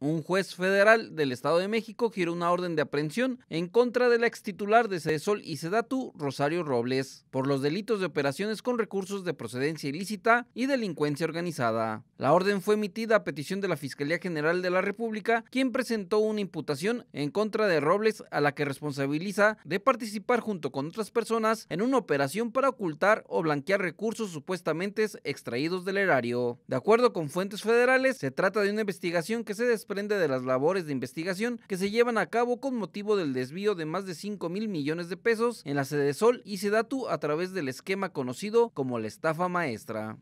Un juez federal del Estado de México giró una orden de aprehensión en contra del ex titular de Cedesol y CEDATU, Rosario Robles, por los delitos de operaciones con recursos de procedencia ilícita y delincuencia organizada. La orden fue emitida a petición de la Fiscalía General de la República, quien presentó una imputación en contra de Robles a la que responsabiliza de participar junto con otras personas en una operación para ocultar o blanquear recursos supuestamente extraídos del erario. De acuerdo con fuentes federales, se trata de una investigación que se desprende de las labores de investigación que se llevan a cabo con motivo del desvío de más de 5 mil millones de pesos en la sede Sol y Sedatu a través del esquema conocido como la estafa maestra.